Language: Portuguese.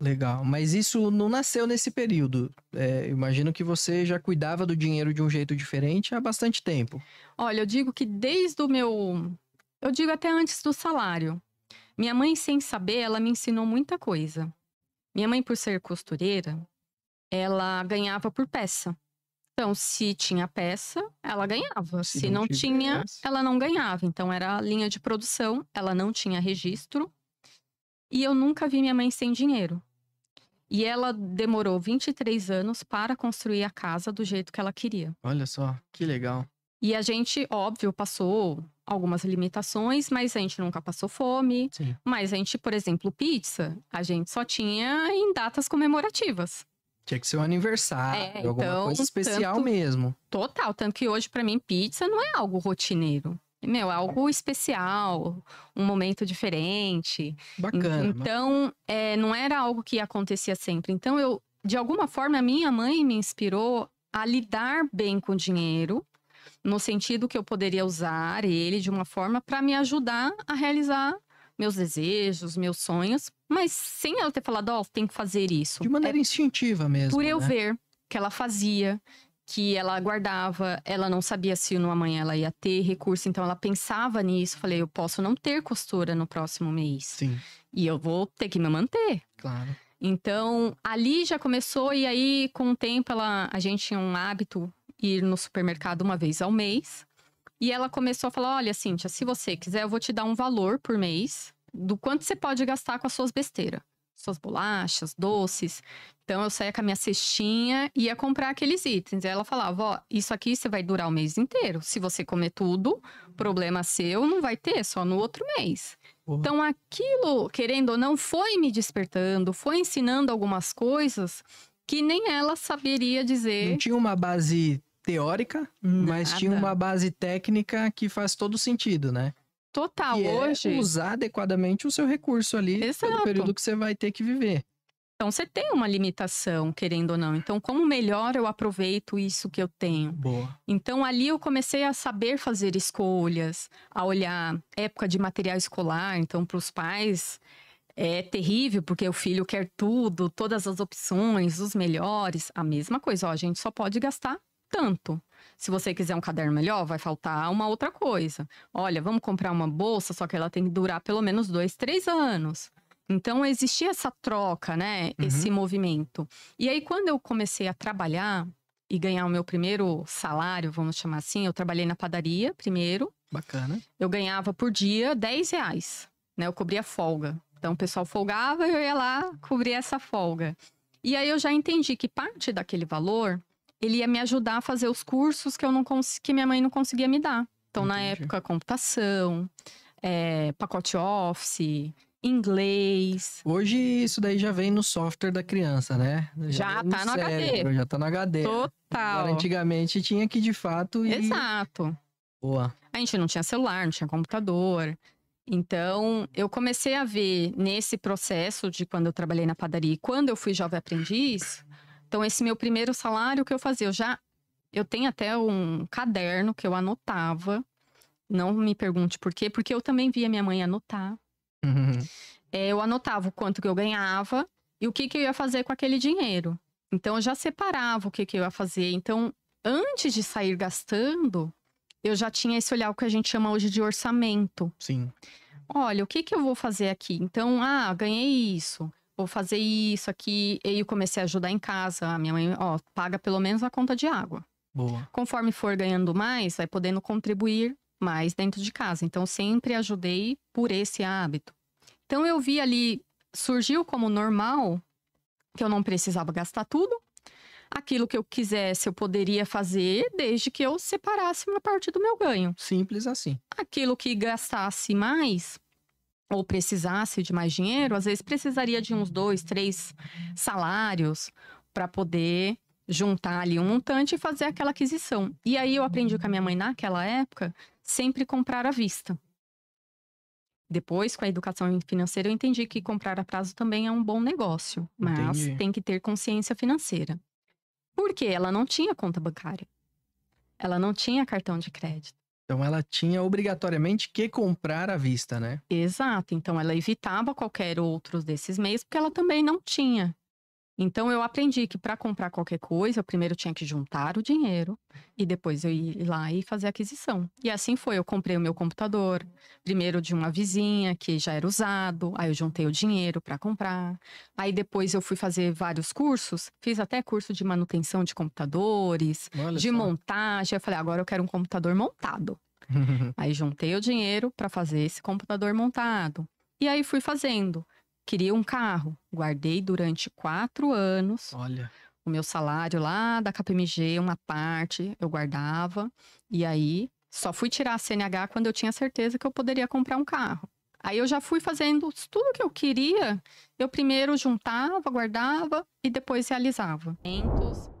Legal, mas isso não nasceu nesse período. É, imagino que você já cuidava do dinheiro de um jeito diferente há bastante tempo. Olha, eu digo que desde o meu. Eu digo até antes do salário. Minha mãe, sem saber, ela me ensinou muita coisa. Minha mãe, por ser costureira, ela ganhava por peça. Então, se tinha peça, ela ganhava. Se, se não, não tinha, ela não ganhava. Então, era linha de produção, ela não tinha registro. E eu nunca vi minha mãe sem dinheiro. E ela demorou 23 anos para construir a casa do jeito que ela queria. Olha só, que legal. E a gente, óbvio, passou algumas limitações, mas a gente nunca passou fome. Sim. Mas a gente, por exemplo, pizza, a gente só tinha em datas comemorativas. Tinha que ser um aniversário, é, alguma então, coisa especial tanto, mesmo. Total, tanto que hoje para mim pizza não é algo rotineiro meu, é algo especial, um momento diferente. Bacana. Então, é, não era algo que acontecia sempre. Então, eu, de alguma forma, a minha mãe me inspirou a lidar bem com o dinheiro, no sentido que eu poderia usar ele de uma forma para me ajudar a realizar meus desejos, meus sonhos, mas sem ela ter falado, ó, oh, tem que fazer isso. De maneira é, instintiva mesmo. Por eu né? ver que ela fazia, que ela guardava, ela não sabia se no amanhã ela ia ter recurso, então ela pensava nisso. Falei, eu posso não ter costura no próximo mês. Sim. E eu vou ter que me manter. Claro. Então, ali já começou, e aí, com o tempo, ela, a gente tinha um hábito ir no supermercado uma vez ao mês. E ela começou a falar: olha, Cíntia, se você quiser, eu vou te dar um valor por mês do quanto você pode gastar com as suas besteiras suas bolachas, doces. Então eu saía com a minha cestinha e ia comprar aqueles itens. E ela falava: Ó, isso aqui você vai durar o mês inteiro. Se você comer tudo, problema seu, não vai ter, só no outro mês. Uhum. Então aquilo, querendo ou não, foi me despertando, foi ensinando algumas coisas que nem ela saberia dizer. Não tinha uma base teórica, Nada. mas tinha uma base técnica que faz todo sentido, né? total que é hoje. É usar adequadamente o seu recurso ali no período que você vai ter que viver. Então você tem uma limitação, querendo ou não. Então, como melhor eu aproveito isso que eu tenho? Boa. Então ali eu comecei a saber fazer escolhas, a olhar época de material escolar, então para os pais é terrível porque o filho quer tudo, todas as opções, os melhores, a mesma coisa, ó, a gente só pode gastar tanto. Se você quiser um caderno melhor, vai faltar uma outra coisa. Olha, vamos comprar uma bolsa, só que ela tem que durar pelo menos dois, três anos. Então existia essa troca, né? Uhum. Esse movimento. E aí, quando eu comecei a trabalhar e ganhar o meu primeiro salário, vamos chamar assim, eu trabalhei na padaria primeiro. Bacana. Eu ganhava por dia 10 reais, né? Eu cobria folga. Então o pessoal folgava e eu ia lá cobrir essa folga. E aí eu já entendi que parte daquele valor ele ia me ajudar a fazer os cursos que eu não que minha mãe não conseguia me dar. Então, Entendi. na época, computação, é, pacote office, inglês. Hoje isso daí já vem no software da criança, né? Já, já tá no, no cérebro, HD. Já tá no HD. Total. Agora, antigamente tinha que de fato ir... Exato. Boa. A gente não tinha celular, não tinha computador. Então, eu comecei a ver nesse processo de quando eu trabalhei na padaria e quando eu fui jovem aprendiz, então, esse meu primeiro salário, o que eu fazia? Eu já. Eu tenho até um caderno que eu anotava. Não me pergunte por quê, porque eu também via minha mãe anotar. Uhum. É, eu anotava o quanto que eu ganhava e o que, que eu ia fazer com aquele dinheiro. Então, eu já separava o que, que eu ia fazer. Então, antes de sair gastando, eu já tinha esse olhar que a gente chama hoje de orçamento. Sim. Olha, o que, que eu vou fazer aqui? Então, ah, ganhei isso vou fazer isso aqui. E eu comecei a ajudar em casa. A minha mãe, ó, paga pelo menos a conta de água. Boa. Conforme for ganhando mais, vai podendo contribuir mais dentro de casa. Então, sempre ajudei por esse hábito. Então, eu vi ali, surgiu como normal que eu não precisava gastar tudo. Aquilo que eu quisesse, eu poderia fazer desde que eu separasse uma parte do meu ganho. Simples assim. Aquilo que gastasse mais, ou precisasse de mais dinheiro, às vezes precisaria de uns dois, três salários para poder juntar ali um montante e fazer aquela aquisição. E aí eu aprendi com a minha mãe naquela época sempre comprar à vista. Depois, com a educação financeira, eu entendi que comprar a prazo também é um bom negócio, mas entendi. tem que ter consciência financeira. Porque ela não tinha conta bancária. Ela não tinha cartão de crédito. Então ela tinha obrigatoriamente que comprar à vista, né? Exato. Então ela evitava qualquer outro desses meios, porque ela também não tinha. Então eu aprendi que para comprar qualquer coisa, eu primeiro tinha que juntar o dinheiro e depois eu ir lá e fazer aquisição. E assim foi, eu comprei o meu computador, primeiro de uma vizinha que já era usado, aí eu juntei o dinheiro para comprar. Aí depois eu fui fazer vários cursos, fiz até curso de manutenção de computadores, Olha de só. montagem. Eu falei, agora eu quero um computador montado. aí juntei o dinheiro para fazer esse computador montado. E aí fui fazendo. Queria um carro. Guardei durante quatro anos. Olha. O meu salário lá da KPMG, uma parte eu guardava. E aí só fui tirar a CNH quando eu tinha certeza que eu poderia comprar um carro. Aí eu já fui fazendo tudo que eu queria. Eu primeiro juntava, guardava e depois realizava. Entos.